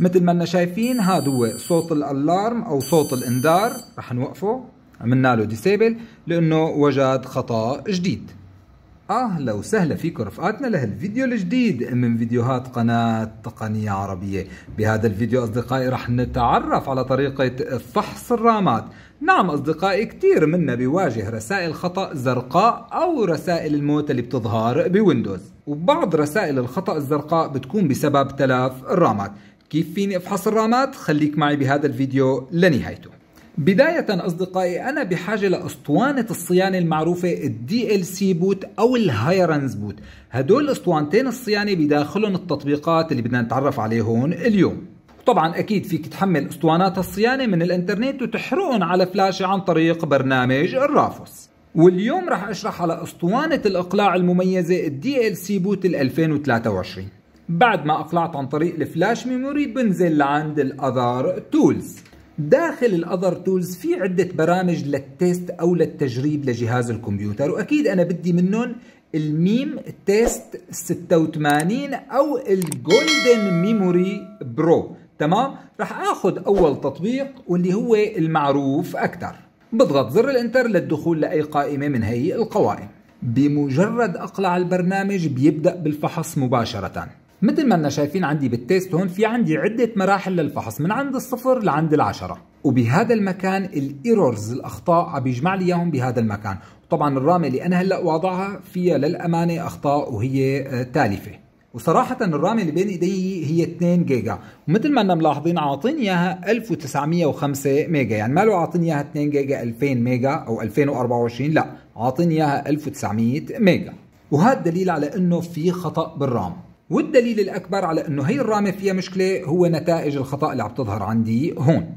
مثل ما انا شايفين هذا هو صوت الالارم او صوت الانذار رح نوقفه عملنا له ديسيبل لانه وجد خطا جديد اهلا وسهلا فيكم رفقاتنا لهالفيديو الجديد من فيديوهات قناة تقنية عربية بهذا الفيديو اصدقائي رح نتعرف على طريقة فحص الرامات نعم اصدقائي كتير منا بيواجه رسائل خطأ زرقاء او رسائل الموت اللي بتظهر بويندوز وبعض رسائل الخطأ الزرقاء بتكون بسبب تلف الرامات كيف فيني افحص الرامات خليك معي بهذا الفيديو لنهايته بداية أصدقائي أنا بحاجة لأسطوانة الصيانة المعروفة الدي ال سي بوت أو الهايرنز بوت هدول الأسطوانتين الصيانة بداخلهم التطبيقات اللي بدنا نتعرف هون اليوم طبعا اكيد فيك تحمل اسطوانات الصيانه من الانترنت وتحرقهم على فلاشه عن طريق برنامج الرافوس واليوم رح اشرح على اسطوانه الاقلاع المميزه الدي ال سي بوت 2023 بعد ما اقلعت عن طريق الفلاش ميموري بنزل لعند الاذر تولز داخل الاذر تولز في عده برامج للتيست او للتجريب لجهاز الكمبيوتر واكيد انا بدي منهم الميم تيست 86 او الجولدن ميموري برو تمام رح اخذ اول تطبيق واللي هو المعروف اكثر بضغط زر الانتر للدخول لاي قائمه من هي القوائم بمجرد اقلع البرنامج بيبدا بالفحص مباشره مثل ما انا شايفين عندي بالتيست هون في عندي عدة مراحل للفحص من عند الصفر لعند العشرة وبهذا المكان الايرورز الاخطاء عم يجمع لي اياهم بهذا المكان طبعا الرامة اللي انا هلا واضعها فيها للامانة اخطاء وهي آه، تالفة وصراحة الرامة اللي بين ايدي هي 2 جيجا ومثل ما انا ملاحظين عاطيني اياها 1905 ميجا يعني ما له عاطيني اياها 2 جيجا 2000 ميجا او 2024 لا عاطيني اياها 1900 ميجا وهذا دليل على انه في خطأ بالرام والدليل الأكبر على أنه هي الرامة فيها مشكلة هو نتائج الخطأ اللي عم تظهر عندي هون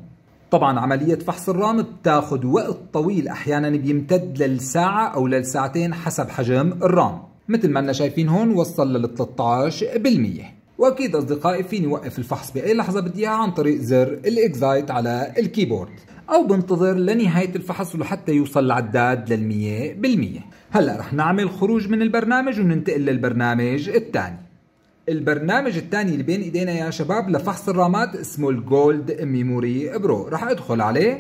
طبعا عملية فحص الرام بتاخد وقت طويل أحيانا بيمتد للساعة أو للساعتين حسب حجم الرام مثل ما أنا شايفين هون وصل لل 13% واكيد اصدقائي فيني وقف الفحص باي لحظه بدي اياها عن طريق زر الاكزايت على الكيبورد او بنتظر لنهايه الفحص لحتى يوصل العداد لل 100% هلا رح نعمل خروج من البرنامج وننتقل للبرنامج الثاني البرنامج الثاني اللي بين ايدينا يا شباب لفحص الرامات اسمه الجولد ميموري برو راح ادخل عليه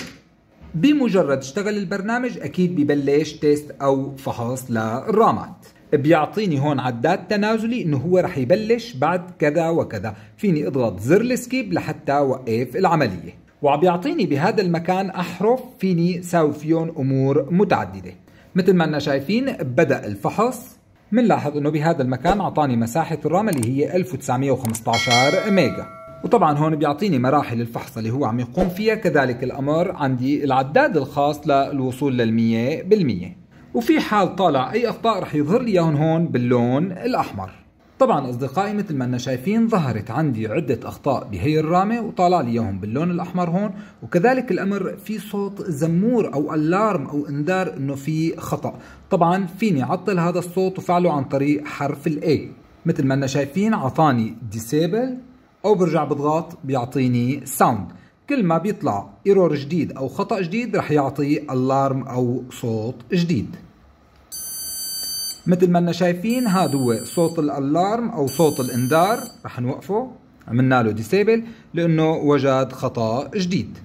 بمجرد اشتغل البرنامج اكيد ببلش تيست او فحص للرامات بيعطيني هون عداد تنازلي انه هو رح يبلش بعد كذا وكذا فيني اضغط زر السكيب لحتى اوقف العمليه وعم بيعطيني بهذا المكان احرف فيني ساوي فيهم امور متعدده مثل ما انا شايفين بدا الفحص بنلاحظ انه بهذا المكان اعطاني مساحة الرام اللي هي 1915 ميجا وطبعا هون بيعطيني مراحل الفحص اللي هو عم يقوم فيها كذلك الامر عندي العداد الخاص للوصول للمية بالمية وفي حال طالع اي اخطاء رح يظهر لي هون باللون الاحمر طبعا اصدقائي مثل ما انا شايفين ظهرت عندي عدة اخطاء بهي الرامة وطالع لي اياهم باللون الاحمر هون وكذلك الامر في صوت زمور او الارم او انذار انه في خطأ طبعا فيني عطل هذا الصوت وفعله عن طريق حرف الاي مثل ما انا شايفين عطاني ديسيبل او برجع بضغط بيعطيني ساوند كل ما بيطلع ايرور جديد او خطأ جديد رح يعطي الارم او صوت جديد مثل ما انا شايفين هذا هو صوت الالارم او صوت الانذار رح نوقفه عملنا له ديسيبل لانه وجد خطا جديد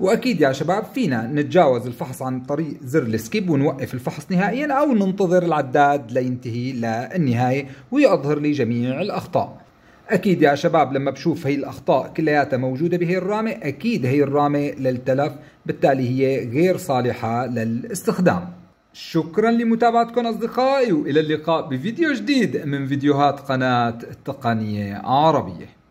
واكيد يا شباب فينا نتجاوز الفحص عن طريق زر السكيب ونوقف الفحص نهائيا او ننتظر العداد لينتهي للنهايه ويظهر لي جميع الاخطاء اكيد يا شباب لما بشوف هي الاخطاء كلياتها موجوده بهي الرامه اكيد هي الرامه للتلف بالتالي هي غير صالحه للاستخدام شكرا لمتابعتكم أصدقائي وإلى اللقاء بفيديو جديد من فيديوهات قناة التقنية عربية